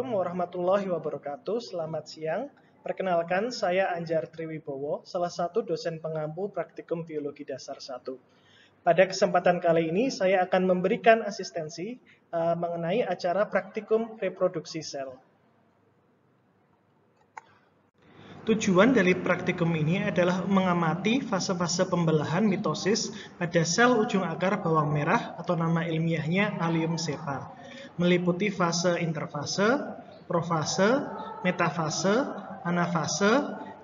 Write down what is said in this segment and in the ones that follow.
Assalamualaikum warahmatullahi wabarakatuh. Selamat siang. Perkenalkan, saya Anjar Triwibowo, salah satu dosen pengampu praktikum biologi dasar 1. Pada kesempatan kali ini, saya akan memberikan asistensi uh, mengenai acara praktikum reproduksi sel. Tujuan dari praktikum ini adalah mengamati fase-fase pembelahan mitosis pada sel ujung akar bawang merah atau nama ilmiahnya Allium cepa meliputi fase interfase, profase, metafase, anafase,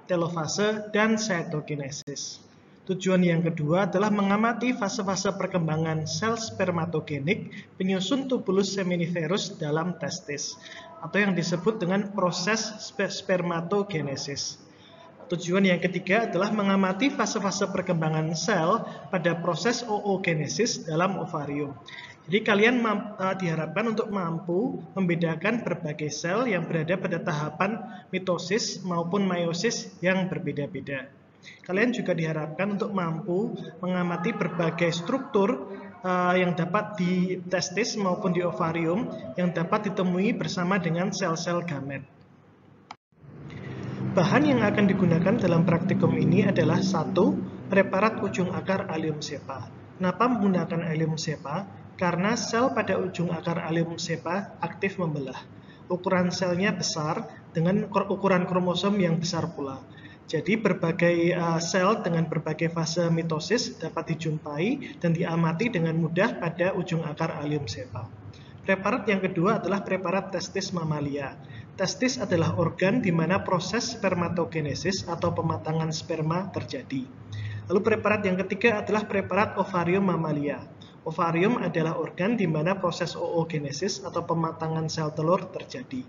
telofase, dan cytokinesis. Tujuan yang kedua adalah mengamati fase-fase perkembangan sel spermatogenik penyusun tubulus seminiferus dalam testis atau yang disebut dengan proses spermatogenesis. Tujuan yang ketiga adalah mengamati fase-fase perkembangan sel pada proses oogenesis dalam ovarium. Jadi kalian uh, diharapkan untuk mampu membedakan berbagai sel yang berada pada tahapan mitosis maupun meiosis yang berbeda-beda. Kalian juga diharapkan untuk mampu mengamati berbagai struktur uh, yang dapat di testis maupun di ovarium yang dapat ditemui bersama dengan sel-sel gamet. Bahan yang akan digunakan dalam praktikum ini adalah satu Preparat ujung akar alium sepa. Kenapa menggunakan alium sepa? Karena sel pada ujung akar alium sepa aktif membelah. Ukuran selnya besar dengan ukuran kromosom yang besar pula. Jadi berbagai eh, sel dengan berbagai fase mitosis dapat dijumpai dan diamati dengan mudah pada ujung akar alium sepa. Preparat yang kedua adalah preparat testis mamalia. Testis adalah organ di mana proses spermatogenesis atau pematangan sperma terjadi. Lalu preparat yang ketiga adalah preparat ovarium mamalia. Ovarium adalah organ di mana proses oogenesis atau pematangan sel telur terjadi.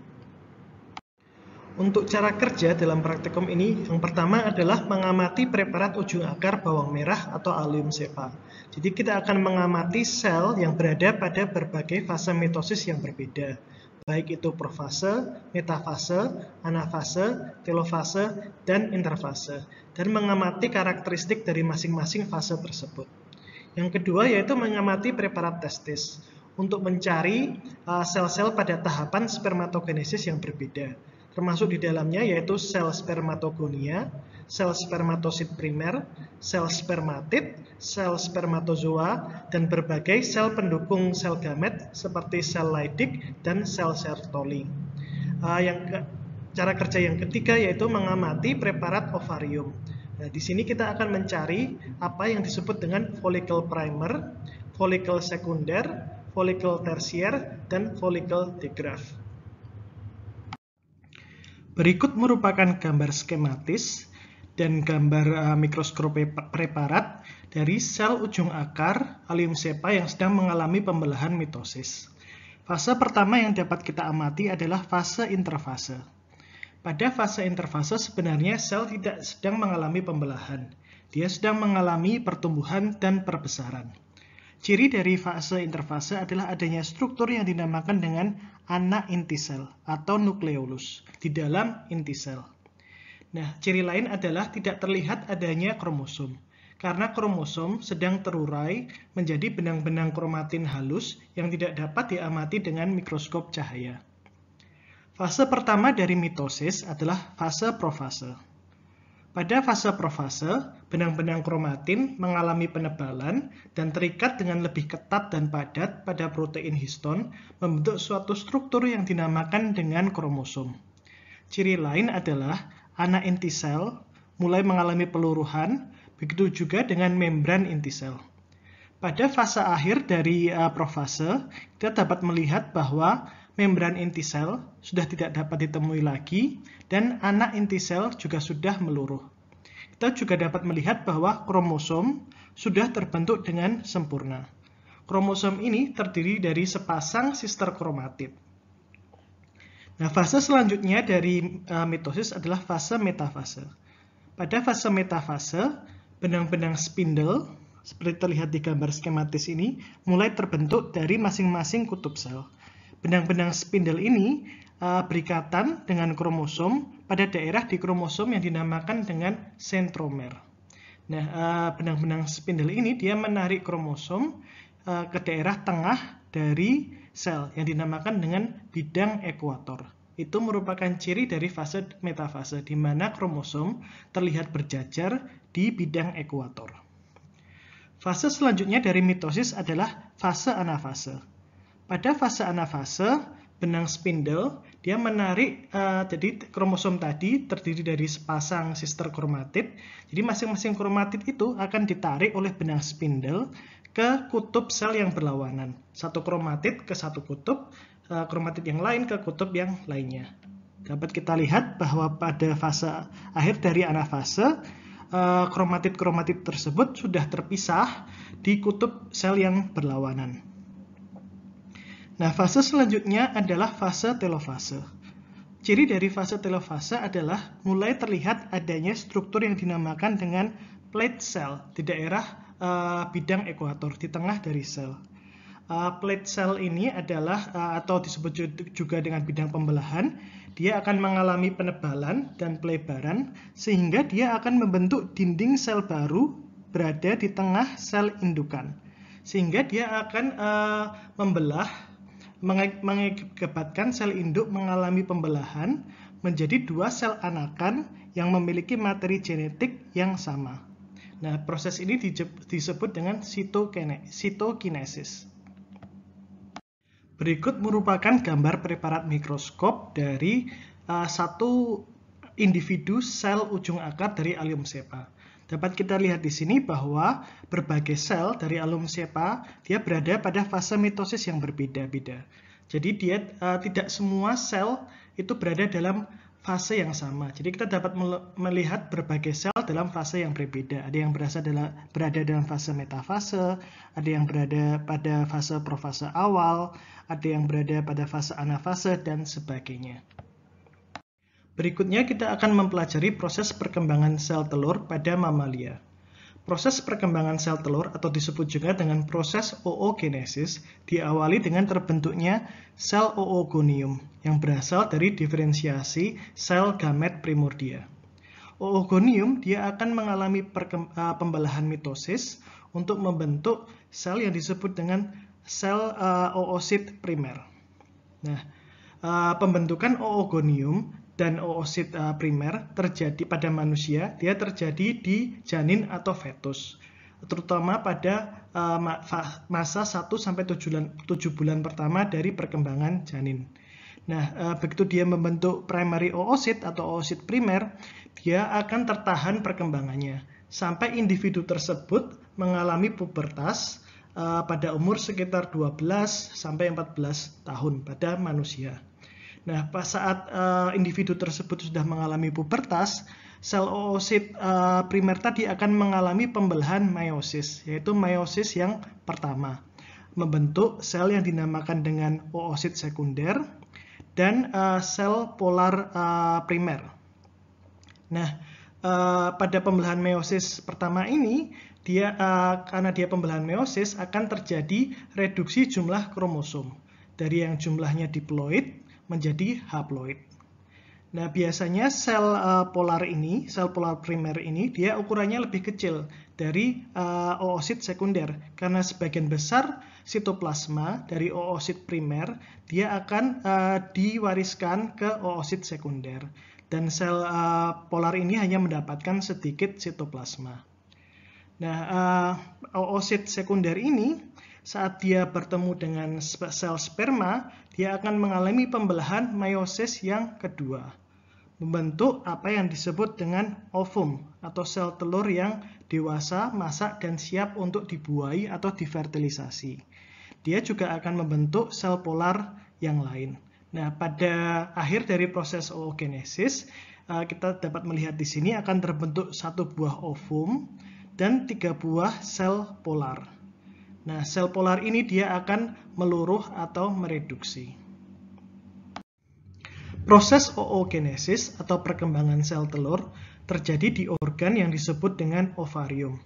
Untuk cara kerja dalam praktikum ini, yang pertama adalah mengamati preparat ujung akar bawang merah atau alium cepa. Jadi kita akan mengamati sel yang berada pada berbagai fase mitosis yang berbeda, baik itu profase, metafase, anafase, telofase, dan interfase, dan mengamati karakteristik dari masing-masing fase tersebut. Yang kedua yaitu mengamati preparat testis untuk mencari eh, sel-sel uh, pada tahapan spermatogenesis yang berbeda. Termasuk di dalamnya yaitu sel spermatogonia, sel spermatosit primer, sel spermatid, sel spermatozoa, dan berbagai sel pendukung sel gamet seperti sel Leydig dan sel Sertoli. Uh, yang ke, cara kerja yang ketiga yaitu mengamati preparat ovarium Nah, di sini kita akan mencari apa yang disebut dengan folikel primer, folikel sekunder, folikel tersier, dan folikel digraf. Berikut merupakan gambar skematis dan gambar uh, mikroskop preparat dari sel ujung akar alium sepa yang sedang mengalami pembelahan mitosis. Fase pertama yang dapat kita amati adalah fase interfase. Pada fase interfase sebenarnya sel tidak sedang mengalami pembelahan. Dia sedang mengalami pertumbuhan dan perbesaran. Ciri dari fase interfase adalah adanya struktur yang dinamakan dengan anak inti sel atau nukleolus di dalam inti sel. Nah, ciri lain adalah tidak terlihat adanya kromosom karena kromosom sedang terurai menjadi benang-benang kromatin halus yang tidak dapat diamati dengan mikroskop cahaya. Fase pertama dari mitosis adalah fase profase. Pada fase profase, benang-benang kromatin mengalami penebalan dan terikat dengan lebih ketat dan padat pada protein histon membentuk suatu struktur yang dinamakan dengan kromosom. Ciri lain adalah anak inti sel mulai mengalami peluruhan, begitu juga dengan membran inti sel. Pada fase akhir dari uh, profase, kita dapat melihat bahwa membran inti sel sudah tidak dapat ditemui lagi, dan anak inti sel juga sudah meluruh. Kita juga dapat melihat bahwa kromosom sudah terbentuk dengan sempurna. Kromosom ini terdiri dari sepasang sister kromatid. Nah, fase selanjutnya dari e, mitosis adalah fase metafase. Pada fase metafase, benang-benang spindle seperti terlihat di gambar skematis ini mulai terbentuk dari masing-masing kutub sel. Benang-benang spindle ini uh, berikatan dengan kromosom pada daerah di kromosom yang dinamakan dengan sentromer. Nah, eh, benang-benang spindle ini dia menarik kromosom uh, ke daerah tengah dari sel yang dinamakan dengan bidang ekuator. Itu merupakan ciri dari fase metafase di mana kromosom terlihat berjajar di bidang ekuator. Fase selanjutnya dari mitosis adalah fase anafase. Pada fase anafase, benang spindle dia menarik uh, jadi kromosom tadi terdiri dari sepasang sister kromatid. Jadi masing-masing kromatid itu akan ditarik oleh benang spindle ke kutub sel yang berlawanan. Satu kromatid ke satu kutub, uh, eh, kromatid yang lain ke kutub yang lainnya. Dapat kita lihat bahwa pada fase akhir dari anafase, kromatid-kromatid eh, tersebut sudah terpisah di kutub sel yang berlawanan. Nah, fase selanjutnya adalah fase telofase. Ciri dari fase telofase adalah mulai terlihat adanya struktur yang dinamakan dengan plate cell di daerah uh, bidang ekuator, di tengah dari sel. Uh, plate cell ini adalah uh, atau disebut juga dengan bidang pembelahan, dia akan mengalami penebalan dan pelebaran sehingga dia akan membentuk dinding sel baru berada di tengah sel indukan. Sehingga dia akan uh, membelah mengakibatkan sel induk mengalami pembelahan menjadi dua sel anakan yang memiliki materi genetik yang sama. Nah, proses ini disebut dengan sitokinesis. Berikut merupakan gambar preparat mikroskop dari uh, satu individu sel ujung akar dari alium sepa. Dapat kita lihat di sini bahwa berbagai sel dari alum sepa dia berada pada fase mitosis yang berbeda-beda. Jadi dia uh, tidak semua sel itu berada dalam fase yang sama. Jadi kita dapat melihat berbagai sel dalam fase yang berbeda. Ada yang berasa dalam, berada dalam fase metafase, ada yang berada pada fase profase awal, ada yang berada pada fase anafase, dan sebagainya. Berikutnya kita akan mempelajari proses perkembangan sel telur pada mamalia. Proses perkembangan sel telur atau disebut juga dengan proses oogenesis diawali dengan terbentuknya sel oogonium yang berasal dari diferensiasi sel gamet primordia. Oogonium dia akan mengalami eh, pembelahan mitosis untuk membentuk sel yang disebut dengan sel uh, oosit primer. Nah, uh, pembentukan oogonium dan oosit uh, primer terjadi pada manusia, dia terjadi di janin atau fetus, terutama pada uh, masa 1 sampai 7 bulan pertama dari perkembangan janin. Nah, eh, begitu dia membentuk primary oosit atau oosit primer, dia akan tertahan perkembangannya sampai individu tersebut mengalami pubertas pada umur sekitar 12 sampai 14 tahun pada manusia. Nah, pas saat uh, individu tersebut sudah mengalami pubertas, sel oosit uh, primer tadi akan mengalami pembelahan meiosis, yaitu meiosis yang pertama, membentuk sel yang dinamakan dengan oosit sekunder dan uh, sel polar uh, primer. Nah, uh, pada pembelahan meiosis pertama ini, dia uh, karena dia pembelahan meiosis akan terjadi reduksi jumlah kromosom dari yang jumlahnya diploid menjadi haploid. Nah, biasanya sel uh, polar ini, sel polar primer ini, dia ukurannya lebih kecil dari uh, oosit sekunder. Karena sebagian besar sitoplasma dari oosit primer, dia akan uh, diwariskan ke oosit sekunder. Dan sel uh, polar ini hanya mendapatkan sedikit sitoplasma. Nah, uh, oosit sekunder ini saat dia bertemu dengan sel sperma, dia akan mengalami pembelahan meiosis yang kedua. Membentuk apa yang disebut dengan ovum atau sel telur yang dewasa, masak, dan siap untuk dibuahi atau difertilisasi. Dia juga akan membentuk sel polar yang lain. Nah, pada akhir dari proses oogenesis, eh, kita dapat melihat di sini akan terbentuk satu buah ovum dan tiga buah sel polar. Nah, sel polar ini dia akan meluruh atau mereduksi. Proses oogenesis atau perkembangan sel telur terjadi di organ yang disebut dengan ovarium.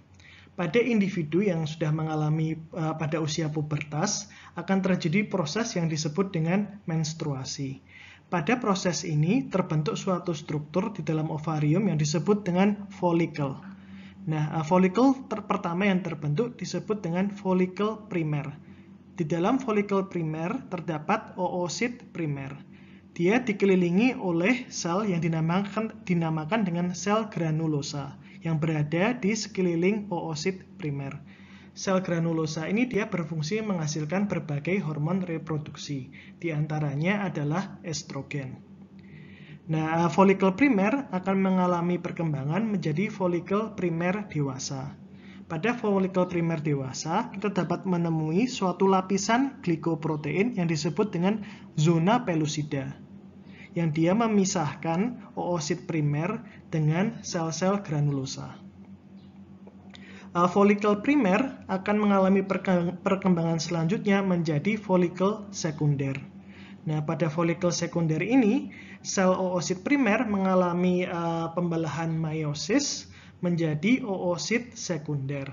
Pada individu yang sudah mengalami uh, pada usia pubertas akan terjadi proses yang disebut dengan menstruasi. Pada proses ini terbentuk suatu struktur di dalam ovarium yang disebut dengan folikel. Nah, eh, folikel ter pertama yang terbentuk disebut dengan folikel primer. Di dalam folikel primer terdapat oosit primer. Dia dikelilingi oleh sel yang dinamakan, dinamakan dengan sel granulosa yang berada di sekeliling oosit primer. Sel granulosa ini dia berfungsi menghasilkan berbagai hormon reproduksi, diantaranya adalah estrogen. Nah, folikel primer akan mengalami perkembangan menjadi folikel primer dewasa. Pada folikel primer dewasa, kita dapat menemui suatu lapisan glikoprotein yang disebut dengan zona pelusida, yang dia memisahkan oosit primer dengan sel-sel granulosa. Folikel primer akan mengalami perkembangan selanjutnya menjadi folikel sekunder. Nah, pada folikel sekunder ini, sel oosit primer mengalami uh, eh, pembelahan meiosis menjadi oosit sekunder.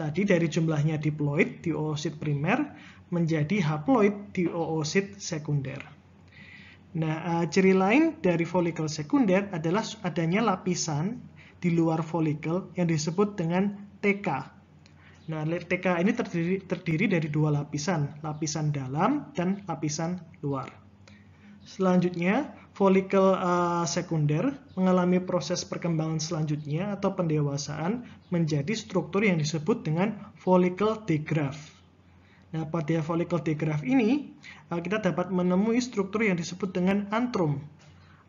Tadi dari jumlahnya diploid di oosit primer menjadi haploid di oosit sekunder. Nah, uh, ciri lain dari folikel sekunder adalah adanya lapisan di luar folikel yang disebut dengan TK Nah, layer TK ini terdiri, terdiri dari dua lapisan, lapisan dalam dan lapisan luar. Selanjutnya, folikel uh, sekunder mengalami proses perkembangan selanjutnya atau pendewasaan menjadi struktur yang disebut dengan folikel digraf. Nah, pada folikel digraf ini, uh, kita dapat menemui struktur yang disebut dengan antrum.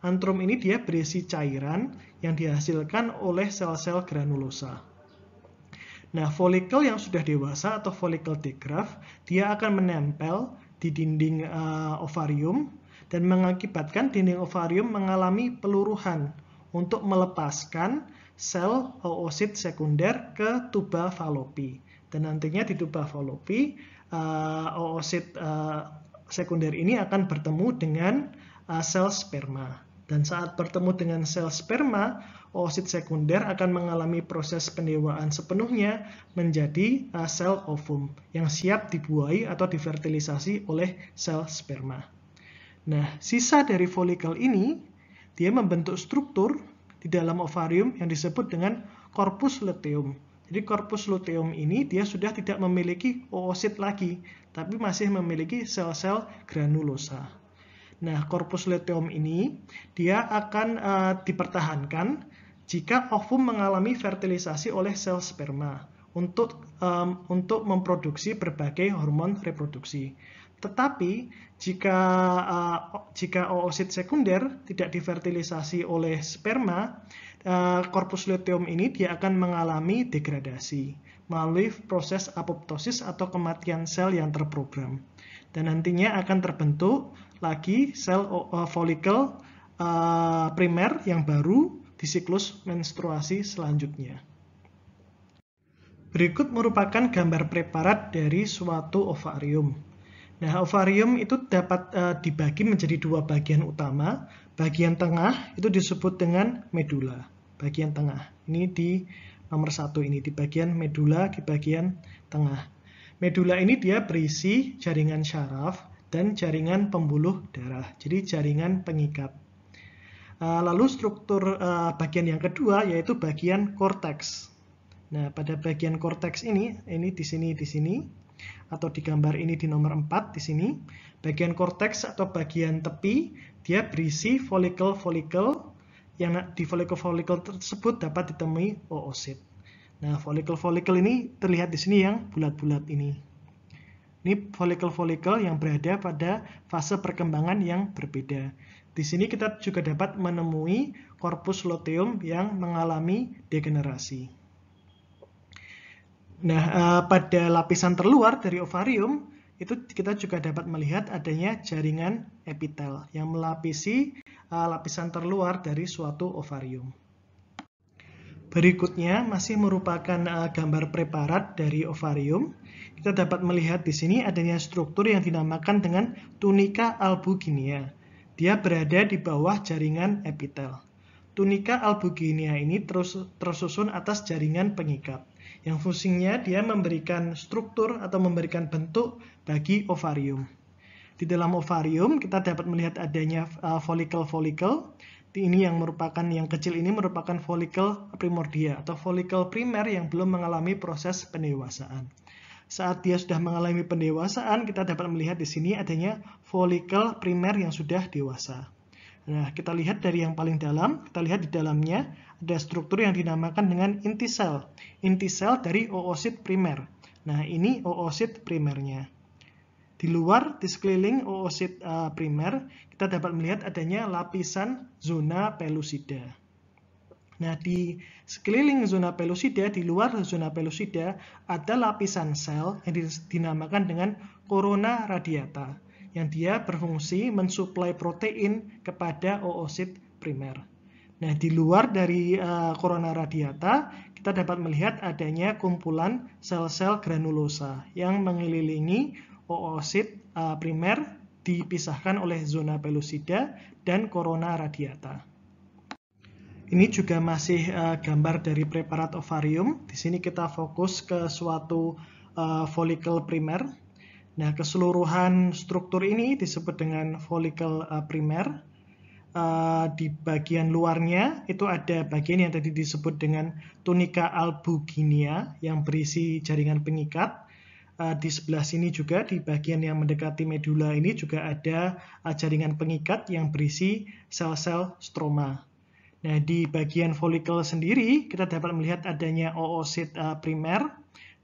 Antrum ini dia berisi cairan yang dihasilkan oleh sel-sel granulosa. Nah, folikel yang sudah dewasa atau folikel digraf, dia akan menempel di dinding uh, ovarium dan mengakibatkan dinding ovarium mengalami peluruhan untuk melepaskan sel oosit sekunder ke tuba falopi. Dan nantinya di tuba falopi, uh, oosit uh, sekunder ini akan bertemu dengan uh, sel sperma. Dan saat bertemu dengan sel sperma, oosit sekunder akan mengalami proses pendewaan sepenuhnya menjadi eh, sel ovum yang siap dibuahi atau difertilisasi oleh sel sperma. Nah, sisa dari folikel ini dia membentuk struktur di dalam ovarium yang disebut dengan corpus luteum. Jadi korpus luteum ini dia sudah tidak memiliki oosit lagi, tapi masih memiliki sel-sel granulosa. Nah, korpus luteum ini dia akan uh, dipertahankan jika ovum mengalami fertilisasi oleh sel sperma untuk um, untuk memproduksi berbagai hormon reproduksi. Tetapi jika uh, jika oosit sekunder tidak difertilisasi oleh sperma, e, korpus luteum ini dia akan mengalami degradasi melalui proses apoptosis atau kematian sel yang terprogram. Dan nantinya akan terbentuk lagi sel uh, folikel uh, primer yang baru di siklus menstruasi selanjutnya. Berikut merupakan gambar preparat dari suatu ovarium. Nah, ovarium itu dapat e, dibagi menjadi dua bagian utama. Bagian tengah itu disebut dengan medula. Bagian tengah. Ini di nomor satu ini, di bagian medula, di bagian tengah. Medula ini dia berisi jaringan syaraf dan jaringan pembuluh darah. Jadi jaringan pengikat. Eh, lalu struktur eh, bagian yang kedua yaitu bagian korteks. Nah, pada bagian korteks ini, ini di sini, di sini, atau di gambar ini di nomor 4 di sini, bagian korteks atau bagian tepi, dia berisi folikel-folikel yang di folikel-folikel tersebut dapat ditemui oosit. Nah, folikel-folikel ini terlihat di sini yang bulat-bulat ini. Ini folikel-folikel yang berada pada fase perkembangan yang berbeda. Di sini kita juga dapat menemui korpus luteum yang mengalami degenerasi. Nah, eh, pada lapisan terluar dari ovarium, itu kita juga dapat melihat adanya jaringan epitel yang melapisi eh, lapisan terluar dari suatu ovarium. Berikutnya masih merupakan eh, gambar preparat dari ovarium. Kita dapat melihat di sini adanya struktur yang dinamakan dengan tunika albuginia. Dia berada di bawah jaringan epitel. Tunika albuginea ini terus, tersusun atas jaringan pengikat, yang fungsinya dia memberikan struktur atau memberikan bentuk bagi ovarium. Di dalam ovarium kita dapat melihat adanya uh, folikel-folikel. Ini yang merupakan yang kecil ini merupakan folikel primordia atau folikel primer yang belum mengalami proses pendewasaan saat dia sudah mengalami pendewasaan, kita dapat melihat di sini adanya folikel primer yang sudah dewasa. Nah, kita lihat dari yang paling dalam, kita lihat di dalamnya ada struktur yang dinamakan dengan inti sel. Inti sel dari oosit primer. Nah, ini oosit primernya. Di luar, di sekeliling oosit eh, primer, kita dapat melihat adanya lapisan zona pelusida. Nah, di sekeliling zona pelosida, di luar zona pelosida, ada lapisan sel yang dinamakan dengan corona radiata, yang dia berfungsi mensuplai protein kepada oosit primer. Nah, di luar dari uh, radiata, kita dapat melihat adanya kumpulan sel-sel granulosa yang mengelilingi oosit uh, primer dipisahkan oleh zona pelosida dan corona radiata. Ini juga masih uh, gambar dari preparat ovarium. Di sini kita fokus ke suatu uh, folikel primer. Nah, keseluruhan struktur ini disebut dengan folikel uh, primer. Uh, di bagian luarnya itu ada bagian yang tadi disebut dengan tunika albuginia yang berisi jaringan pengikat. Uh, di sebelah sini juga di bagian yang mendekati medula ini juga ada uh, jaringan pengikat yang berisi sel-sel stroma. Nah, di bagian folikel sendiri kita dapat melihat adanya oosit eh, primer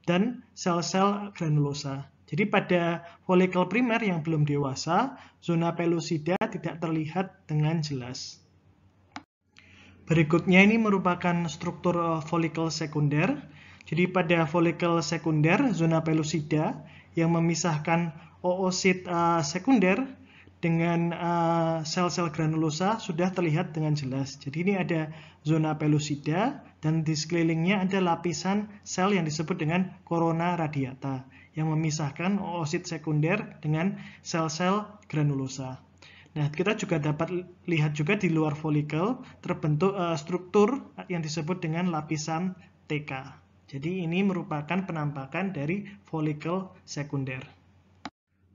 dan sel-sel granulosa. Jadi pada folikel primer yang belum dewasa, zona pelusida tidak terlihat dengan jelas. Berikutnya ini merupakan struktur eh, folikel sekunder. Jadi pada folikel sekunder, zona pelusida yang memisahkan oosit eh, sekunder dengan eh, sel-sel uh, granulosa sudah terlihat dengan jelas. Jadi ini ada zona pelusida dan di sekelilingnya ada lapisan sel yang disebut dengan corona radiata yang memisahkan oosit sekunder dengan sel-sel granulosa. Nah, kita juga dapat lihat juga di luar folikel terbentuk uh, struktur yang disebut dengan lapisan TK. Jadi ini merupakan penampakan dari folikel sekunder.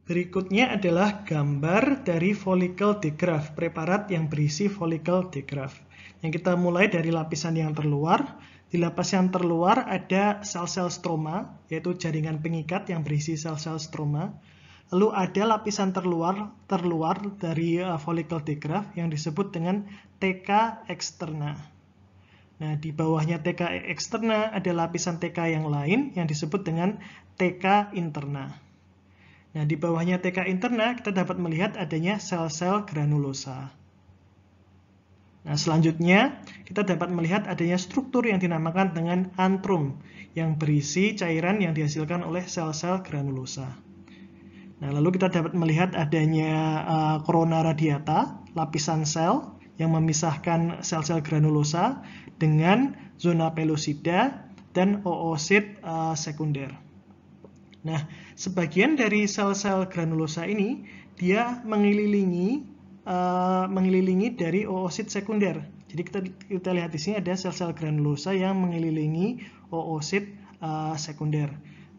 Berikutnya adalah gambar dari folikel digraf, preparat yang berisi folikel digraf. Yang kita mulai dari lapisan yang terluar. Di lapisan terluar ada sel-sel stroma, yaitu jaringan pengikat yang berisi sel-sel stroma. Lalu ada lapisan terluar terluar dari eh, folikel digraf yang disebut dengan TK eksterna. Nah, di bawahnya TK eksterna ada lapisan TK yang lain yang disebut dengan TK interna. Nah, di bawahnya TK interna kita dapat melihat adanya sel-sel granulosa. Nah, selanjutnya kita dapat melihat adanya struktur yang dinamakan dengan antrum yang berisi cairan yang dihasilkan oleh sel-sel granulosa. Nah, lalu kita dapat melihat adanya uh, radiata, lapisan sel yang memisahkan sel-sel granulosa dengan zona pelosida dan oosit uh, sekunder. Nah, sebagian dari sel-sel granulosa ini dia mengelilingi uh, mengelilingi dari oosit sekunder. Jadi kita kita lihat di sini ada sel-sel granulosa yang mengelilingi oosit uh, sekunder.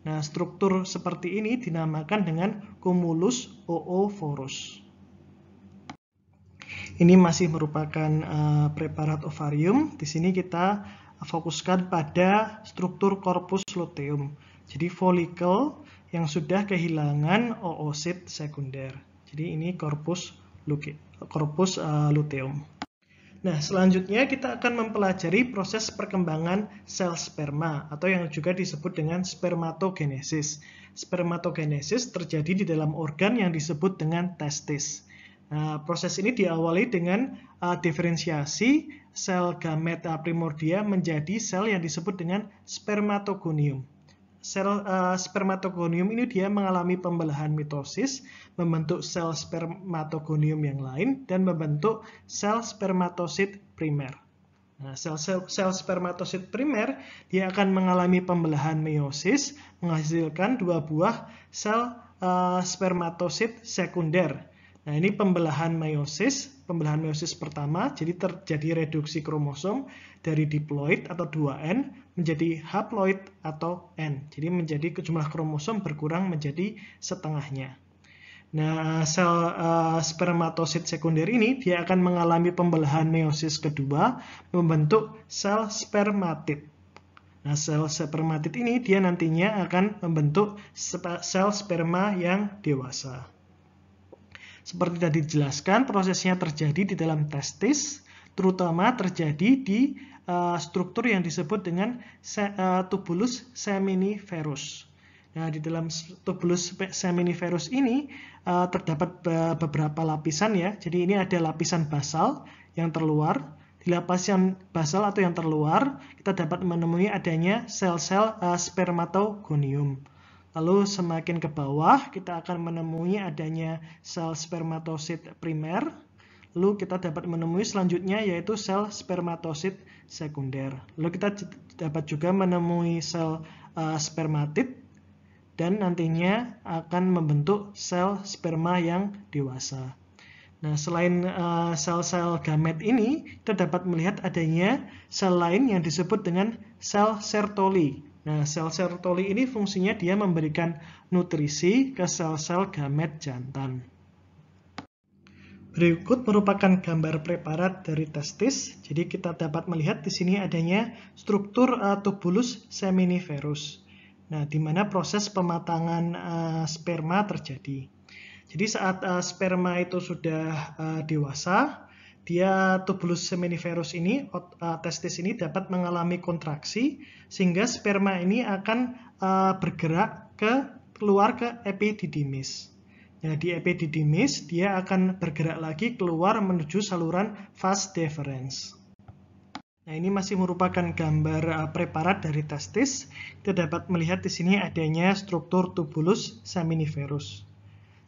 Nah, struktur seperti ini dinamakan dengan cumulus oophorus. Ini masih merupakan uh, preparat ovarium. Di sini kita fokuskan pada struktur korpus luteum. Jadi folikel yang sudah kehilangan oosit sekunder. Jadi ini korpus korpus eh, luteum. Nah, selanjutnya kita akan mempelajari proses perkembangan sel sperma atau yang juga disebut dengan spermatogenesis. Spermatogenesis terjadi di dalam organ yang disebut dengan testis. Nah, proses ini diawali dengan uh, diferensiasi sel gamet eh, primordia menjadi sel yang disebut dengan spermatogonium sel uh, spermatogonium ini dia mengalami pembelahan mitosis, membentuk sel spermatogonium yang lain dan membentuk sel spermatosit primer. Nah, sel-sel sel spermatosit primer dia akan mengalami pembelahan meiosis menghasilkan dua buah sel uh, spermatosit sekunder. Nah, ini pembelahan meiosis, pembelahan meiosis pertama, jadi terjadi reduksi kromosom dari diploid atau 2N menjadi haploid atau N. Jadi menjadi jumlah kromosom berkurang menjadi setengahnya. Nah, sel uh, eh, spermatosit sekunder ini dia akan mengalami pembelahan meiosis kedua membentuk sel spermatid. Nah, sel spermatid ini dia nantinya akan membentuk sel sperma yang dewasa. Seperti tadi dijelaskan, prosesnya terjadi di dalam testis, terutama terjadi di Eh, struktur yang disebut dengan eh, tubulus seminiferus. Nah, di dalam tubulus seminiferus ini eh, terdapat beberapa lapisan ya. Jadi ini ada lapisan basal yang terluar, di lapisan basal atau yang terluar kita dapat menemui adanya sel-sel spermatogonium. Lalu semakin ke bawah kita akan menemui adanya sel spermatosit primer lalu kita dapat menemui selanjutnya yaitu sel spermatosit sekunder. Lalu kita dapat juga menemui sel uh, eh, spermatid dan nantinya akan membentuk sel sperma yang dewasa. Nah, selain eh, sel-sel uh, gamet ini, kita dapat melihat adanya sel lain yang disebut dengan sel Sertoli. Nah, sel Sertoli ini fungsinya dia memberikan nutrisi ke sel-sel gamet jantan. Berikut merupakan gambar preparat dari testis. Jadi kita dapat melihat di sini adanya struktur uh, tubulus seminiferus. Nah, di mana proses pematangan uh, sperma terjadi. Jadi saat uh, sperma itu sudah uh, dewasa, dia tubulus seminiferus ini, uh, testis ini dapat mengalami kontraksi sehingga sperma ini akan uh, bergerak ke keluar ke epididymis ya, di epididymis, dia akan bergerak lagi keluar menuju saluran vas deferens. Nah, ini masih merupakan gambar eh, preparat dari testis. Kita dapat melihat di sini adanya struktur tubulus seminiferus.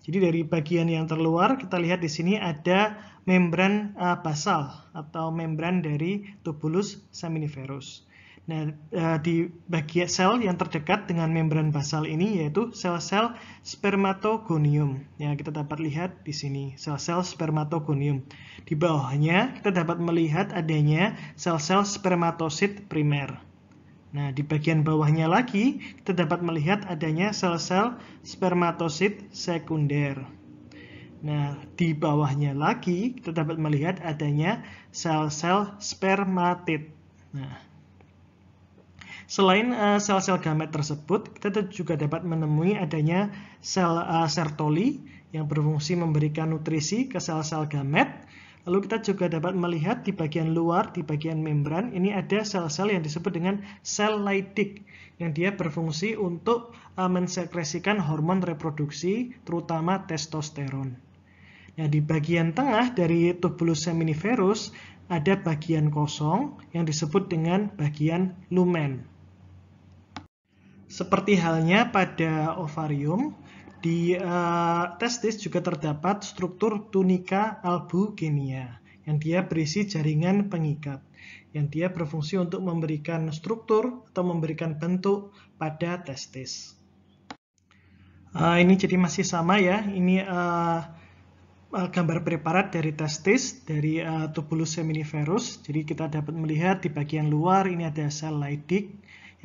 Jadi dari bagian yang terluar kita lihat di sini ada membran eh, basal atau membran dari tubulus seminiferus. Nah, eh, di bagian sel yang terdekat dengan membran basal ini yaitu sel-sel spermatogonium. Ya, kita dapat lihat di sini sel-sel spermatogonium. Di bawahnya kita dapat melihat adanya sel-sel spermatosit primer. Nah, di bagian bawahnya lagi kita dapat melihat adanya sel-sel spermatosit sekunder. Nah, di bawahnya lagi kita dapat melihat adanya sel-sel spermatid. Nah, Selain eh, sel-sel uh, gamet tersebut, kita juga dapat menemui adanya sel uh, sertoli yang berfungsi memberikan nutrisi ke sel-sel gamet. Lalu kita juga dapat melihat di bagian luar, di bagian membran, ini ada sel-sel yang disebut dengan sel Leydig yang dia berfungsi untuk uh, mensekresikan hormon reproduksi, terutama testosteron. Nah, di bagian tengah dari tubulus seminiferus ada bagian kosong yang disebut dengan bagian lumen. Seperti halnya pada ovarium, di uh, eh, testis juga terdapat struktur tunika albuginea yang dia berisi jaringan pengikat yang dia berfungsi untuk memberikan struktur atau memberikan bentuk pada testis. Uh, eh, ini jadi masih sama ya, ini uh, uh, gambar preparat dari testis dari uh, tubulus seminiferus. Jadi kita dapat melihat di bagian luar ini ada sel Leydig,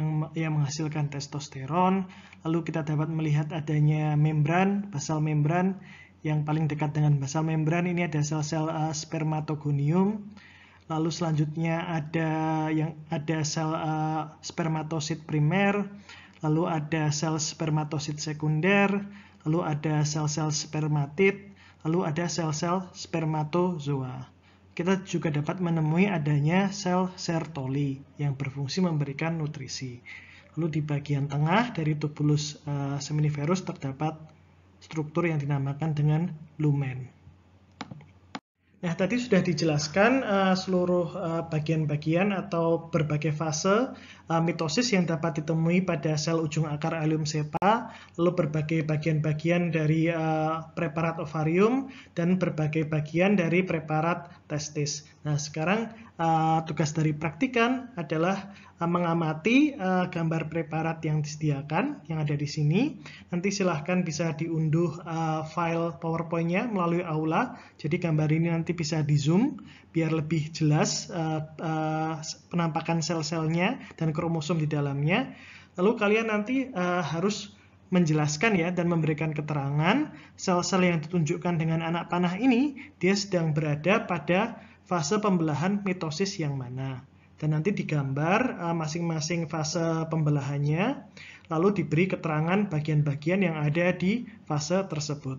yang, yang menghasilkan testosteron. Lalu kita dapat melihat adanya membran, basal membran. Yang paling dekat dengan basal membran ini ada sel-sel uh, spermatogonium. Lalu selanjutnya ada yang ada sel uh, spermatosit primer, lalu ada sel spermatosit sekunder, lalu ada sel-sel spermatid, lalu ada sel-sel spermatozoa. Kita juga dapat menemui adanya sel Sertoli yang berfungsi memberikan nutrisi. Lalu di bagian tengah dari tubulus uh, seminiferus terdapat struktur yang dinamakan dengan lumen. Nah, tadi sudah dijelaskan uh, seluruh eh, bagian-bagian uh, atau berbagai fase uh, mitosis yang dapat ditemui pada sel ujung akar alium sepa, lalu berbagai bagian-bagian dari uh, preparat ovarium dan berbagai bagian dari preparat testis. Nah, sekarang uh, tugas dari praktikan adalah uh, mengamati uh, gambar preparat yang disediakan, yang ada di sini. Nanti silahkan bisa diunduh uh, file PowerPoint-nya melalui Aula. Jadi gambar ini nanti bisa di-zoom biar lebih jelas uh, uh, penampakan sel-selnya dan kromosom di dalamnya. Lalu kalian nanti uh, harus menjelaskan ya dan memberikan keterangan sel-sel yang ditunjukkan dengan anak panah ini dia sedang berada pada fase pembelahan mitosis yang mana. Dan nanti digambar eh, masing-masing fase pembelahannya, lalu diberi keterangan bagian-bagian yang ada di fase tersebut.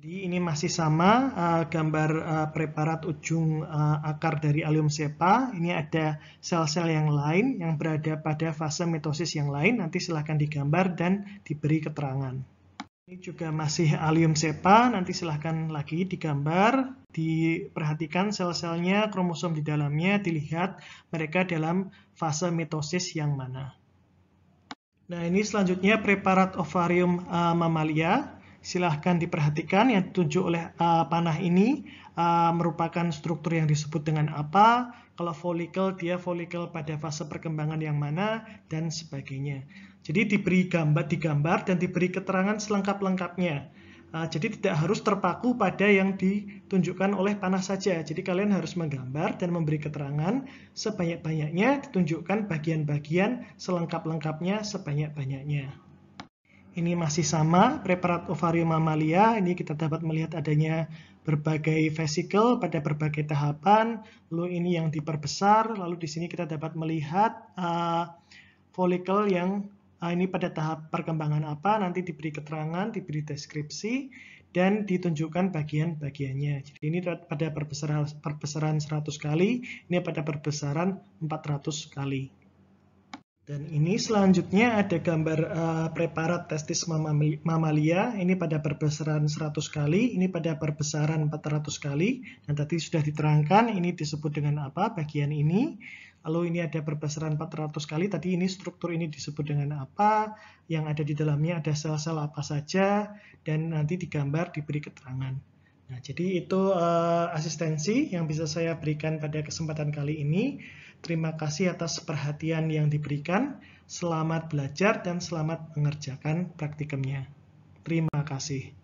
Jadi ini masih sama eh, gambar eh, preparat ujung akar dari alium sepa. Ini ada sel-sel yang lain yang berada pada fase mitosis yang lain. Nanti silahkan digambar dan diberi keterangan. Ini juga masih alium sepa, nanti silahkan lagi digambar, diperhatikan sel-selnya, kromosom di dalamnya, dilihat mereka dalam fase mitosis yang mana. Nah ini selanjutnya preparat ovarium uh, mamalia, silahkan diperhatikan yang ditunjuk oleh uh, panah ini uh, merupakan struktur yang disebut dengan apa, kalau folikel dia folikel pada fase perkembangan yang mana, dan sebagainya. Jadi diberi gambar digambar dan diberi keterangan selengkap-lengkapnya. Ah, jadi tidak harus terpaku pada yang ditunjukkan oleh panah saja. Jadi kalian harus menggambar dan memberi keterangan sebanyak-banyaknya, ditunjukkan bagian-bagian selengkap-lengkapnya sebanyak-banyaknya. Ini masih sama, preparat ovarium mamalia, ini kita dapat melihat adanya berbagai vesikel pada berbagai tahapan, lalu ini yang diperbesar, lalu di sini kita dapat melihat uh, folikel yang Ah, ini pada tahap perkembangan apa, nanti diberi keterangan, diberi deskripsi, dan ditunjukkan bagian-bagiannya. Jadi ini pada perbesaran, perbesaran 100 kali, ini pada perbesaran 400 kali. Dan ini selanjutnya ada gambar uh, preparat testis mamalia, ini pada perbesaran 100 kali, ini pada perbesaran 400 kali. Dan tadi sudah diterangkan ini disebut dengan apa bagian ini lalu ini ada perbesaran 400 kali, tadi ini struktur ini disebut dengan apa, yang ada di dalamnya ada sel-sel apa saja, dan nanti digambar diberi keterangan. Nah, jadi itu uh, asistensi yang bisa saya berikan pada kesempatan kali ini. Terima kasih atas perhatian yang diberikan. Selamat belajar dan selamat mengerjakan praktikumnya. Terima kasih.